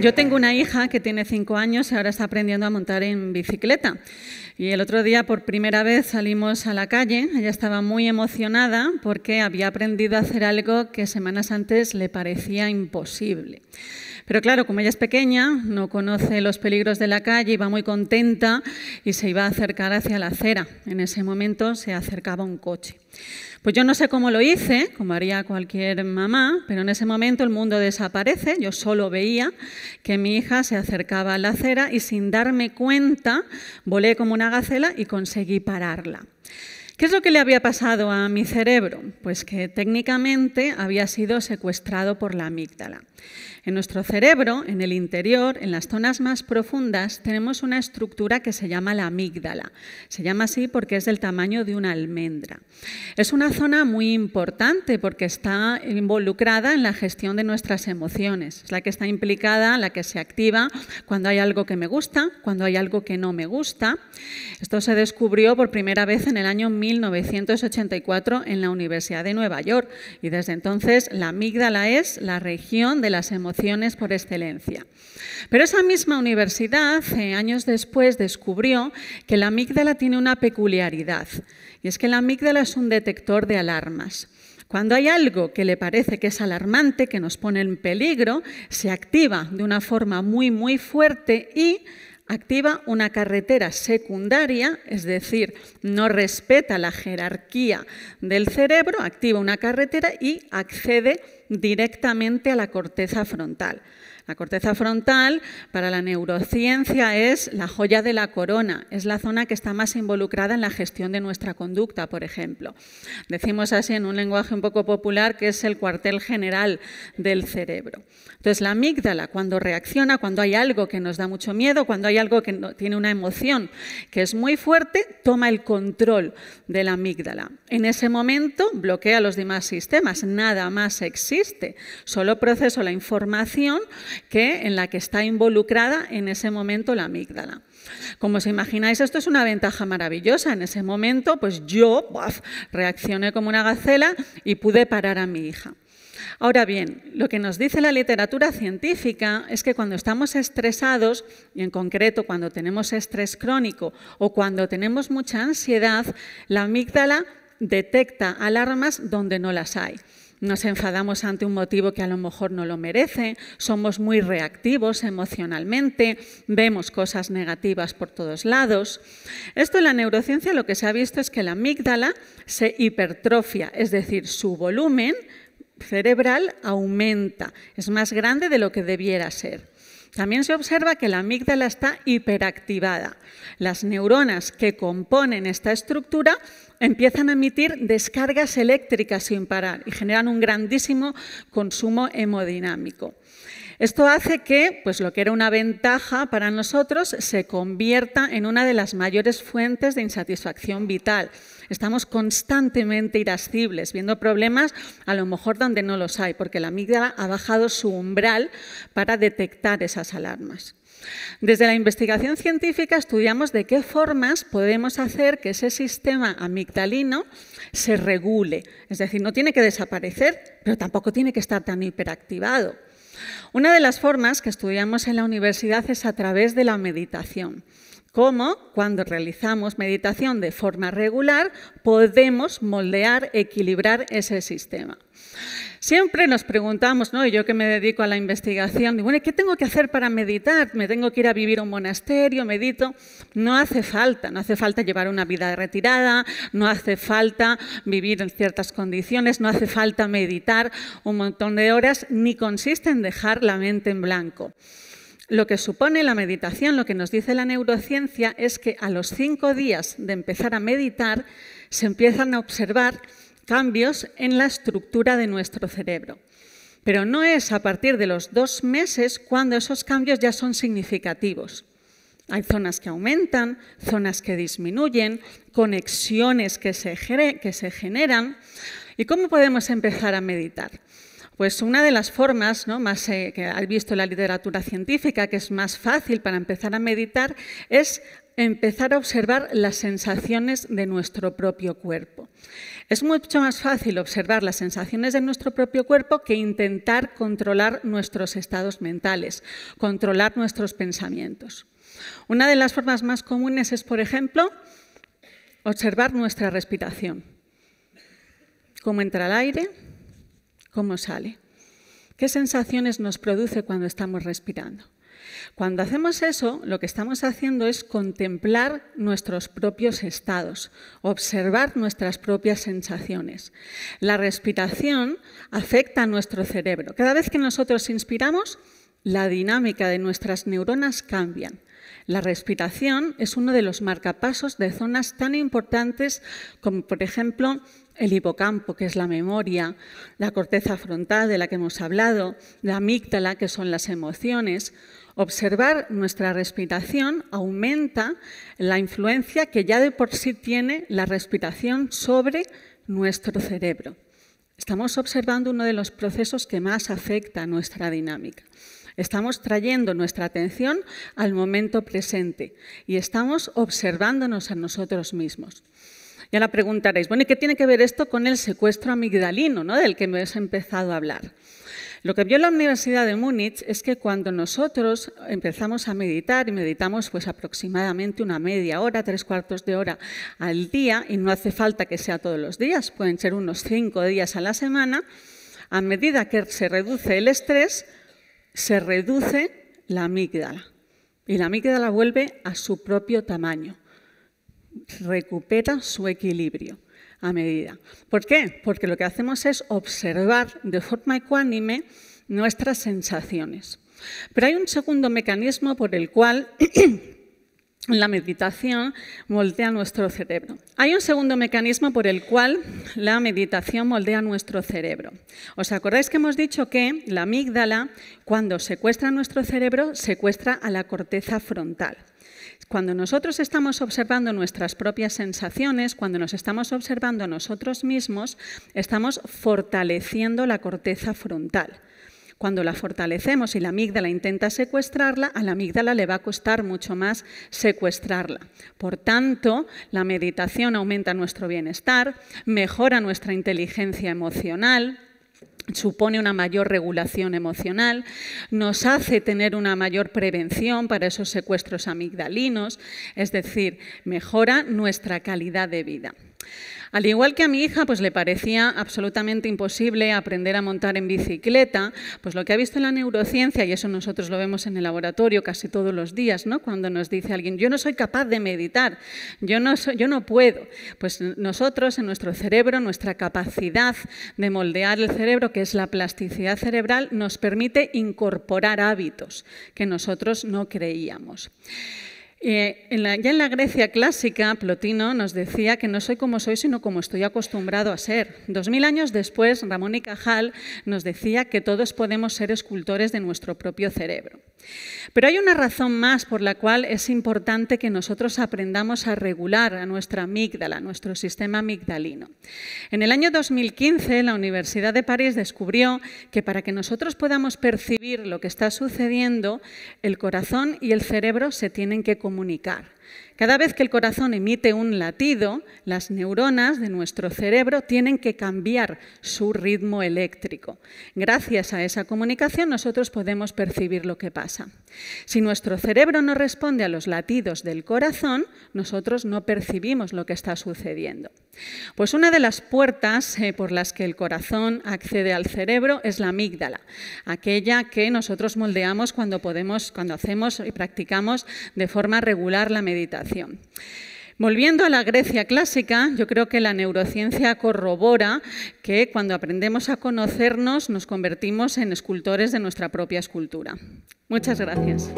Yo tengo una hija que tiene cinco años y ahora está aprendiendo a montar en bicicleta. Y el otro día por primera vez salimos a la calle, ella estaba muy emocionada porque había aprendido a hacer algo que semanas antes le parecía imposible. Pero claro, como ella es pequeña, no conoce los peligros de la calle, iba muy contenta y se iba a acercar hacia la acera. En ese momento se acercaba un coche. Pues yo no sé cómo lo hice, como haría cualquier mamá, pero en ese momento el mundo desaparece. Yo solo veía que mi hija se acercaba a la acera y sin darme cuenta volé como una y conseguí pararla. ¿Qué es lo que le había pasado a mi cerebro? Pues que técnicamente había sido secuestrado por la amígdala. En nuestro cerebro, en el interior, en las zonas más profundas, tenemos una estructura que se llama la amígdala. Se llama así porque es del tamaño de una almendra. Es una zona muy importante porque está involucrada en la gestión de nuestras emociones. Es la que está implicada, la que se activa cuando hay algo que me gusta, cuando hay algo que no me gusta. Esto se descubrió por primera vez en el año 1984 en la Universidad de Nueva York y desde entonces la amígdala es la región de las emociones por excelencia. Pero esa misma universidad, eh, años después, descubrió que la amígdala tiene una peculiaridad, y es que la amígdala es un detector de alarmas. Cuando hay algo que le parece que es alarmante, que nos pone en peligro, se activa de una forma muy, muy fuerte y activa una carretera secundaria, es decir, no respeta la jerarquía del cerebro, activa una carretera y accede directamente a la corteza frontal. La corteza frontal para la neurociencia es la joya de la corona, es la zona que está más involucrada en la gestión de nuestra conducta, por ejemplo. Decimos así en un lenguaje un poco popular que es el cuartel general del cerebro. Entonces, la amígdala, cuando reacciona, cuando hay algo que nos da mucho miedo, cuando hay algo que tiene una emoción que es muy fuerte, toma el control de la amígdala. En ese momento bloquea los demás sistemas, nada más existe, solo proceso la información que en la que está involucrada en ese momento la amígdala. Como os imagináis, esto es una ventaja maravillosa. En ese momento, pues yo reaccioné como una gacela y pude parar a mi hija. Ahora bien, lo que nos dice la literatura científica es que cuando estamos estresados, y en concreto cuando tenemos estrés crónico o cuando tenemos mucha ansiedad, la amígdala detecta alarmas donde no las hay. Nos enfadamos ante un motivo que a lo mejor no lo merece, somos muy reactivos emocionalmente, vemos cosas negativas por todos lados. Esto en la neurociencia lo que se ha visto es que la amígdala se hipertrofia, es decir, su volumen cerebral aumenta, es más grande de lo que debiera ser. También se observa que la amígdala está hiperactivada. Las neuronas que componen esta estructura empiezan a emitir descargas eléctricas sin parar y generan un grandísimo consumo hemodinámico. Esto hace que, pues lo que era una ventaja para nosotros, se convierta en una de las mayores fuentes de insatisfacción vital Estamos constantemente irascibles, viendo problemas a lo mejor donde no los hay, porque la amígdala ha bajado su umbral para detectar esas alarmas. Desde la investigación científica estudiamos de qué formas podemos hacer que ese sistema amigdalino se regule. Es decir, no tiene que desaparecer, pero tampoco tiene que estar tan hiperactivado. Una de las formas que estudiamos en la universidad es a través de la meditación cómo cuando realizamos meditación de forma regular podemos moldear, equilibrar ese sistema. Siempre nos preguntamos, ¿no? yo que me dedico a la investigación, bueno, ¿qué tengo que hacer para meditar? ¿Me tengo que ir a vivir a un monasterio? ¿Medito? No hace falta, no hace falta llevar una vida retirada, no hace falta vivir en ciertas condiciones, no hace falta meditar un montón de horas, ni consiste en dejar la mente en blanco. Lo que supone la meditación, lo que nos dice la neurociencia, es que a los cinco días de empezar a meditar se empiezan a observar cambios en la estructura de nuestro cerebro. Pero no es a partir de los dos meses cuando esos cambios ya son significativos. Hay zonas que aumentan, zonas que disminuyen, conexiones que se, generan. ¿Y cómo podemos empezar a meditar? Pues una de las formas más eh, que has visto la literatura científica, que es más fácil para empezar a meditar, es empezar a observar las sensaciones de nuestro propio cuerpo. Es mucho más fácil observar las sensaciones de nuestro propio cuerpo que intentar controlar nuestros estados mentales, controlar nuestros pensamientos. Una de las formas más comunes es, por ejemplo, observar nuestra respiración. Cómo entra el aire, cómo sale. ¿Qué sensaciones nos produce cuando estamos respirando? Cuando hacemos eso, lo que estamos haciendo es contemplar nuestros propios estados, observar nuestras propias sensaciones. La respiración afecta a nuestro cerebro. Cada vez que nosotros inspiramos, la dinámica de nuestras neuronas cambia. La respiración es uno de los marcapasos de zonas tan importantes como, por ejemplo, el hipocampo, que es la memoria, la corteza frontal de la que hemos hablado, la amígdala, que son las emociones. Observar nuestra respiración aumenta la influencia que ya de por sí tiene la respiración sobre nuestro cerebro. Estamos observando uno de los procesos que más afecta a nuestra dinámica. Estamos trayendo nuestra atención al momento presente y estamos observándonos a nosotros mismos. Ya la preguntaréis, bueno, qué tiene que ver esto con el secuestro amigdalino ¿no? del que me has empezado a hablar? Lo que vio la Universidad de Múnich es que cuando nosotros empezamos a meditar y meditamos pues aproximadamente una media hora, tres cuartos de hora al día, y no hace falta que sea todos los días, pueden ser unos cinco días a la semana, a medida que se reduce el estrés, se reduce la amígdala y la amígdala vuelve a su propio tamaño, recupera su equilibrio a medida. ¿Por qué? Porque lo que hacemos es observar de forma ecuánime nuestras sensaciones. Pero hay un segundo mecanismo por el cual la meditación moldea nuestro cerebro. Hay un segundo mecanismo por el cual la meditación moldea nuestro cerebro. ¿Os acordáis que hemos dicho que la amígdala, cuando secuestra nuestro cerebro, secuestra a la corteza frontal? Cuando nosotros estamos observando nuestras propias sensaciones, cuando nos estamos observando a nosotros mismos, estamos fortaleciendo la corteza frontal. Cuando la fortalecemos y la amígdala intenta secuestrarla, a la amígdala le va a costar mucho más secuestrarla. Por tanto, la meditación aumenta nuestro bienestar, mejora nuestra inteligencia emocional, supone una mayor regulación emocional, nos hace tener una mayor prevención para esos secuestros amigdalinos, es decir, mejora nuestra calidad de vida. Al igual que a mi hija, pues le parecía absolutamente imposible aprender a montar en bicicleta, pues lo que ha visto la neurociencia, y eso nosotros lo vemos en el laboratorio casi todos los días, ¿no? Cuando nos dice alguien, yo no soy capaz de meditar, yo no, soy, yo no puedo. Pues nosotros, en nuestro cerebro, nuestra capacidad de moldear el cerebro, que es la plasticidad cerebral, nos permite incorporar hábitos que nosotros no creíamos. Eh, en la, ya en la Grecia clásica, Plotino nos decía que no soy como soy, sino como estoy acostumbrado a ser. Dos mil años después, Ramón y Cajal nos decía que todos podemos ser escultores de nuestro propio cerebro. Pero hay una razón más por la cual es importante que nosotros aprendamos a regular a nuestra amígdala, nuestro sistema amigdalino. En el año 2015, la Universidad de París descubrió que para que nosotros podamos percibir lo que está sucediendo, el corazón y el cerebro se tienen que comunicar. Cada vez que el corazón emite un latido, las neuronas de nuestro cerebro tienen que cambiar su ritmo eléctrico. Gracias a esa comunicación nosotros podemos percibir lo que pasa. Si nuestro cerebro no responde a los latidos del corazón, nosotros no percibimos lo que está sucediendo. Pues una de las puertas eh, por las que el corazón accede al cerebro es la amígdala, aquella que nosotros moldeamos cuando podemos, cuando hacemos y practicamos de forma regular la meditación Volviendo a la Grecia clásica, yo creo que la neurociencia corrobora que cuando aprendemos a conocernos nos convertimos en escultores de nuestra propia escultura. Muchas gracias.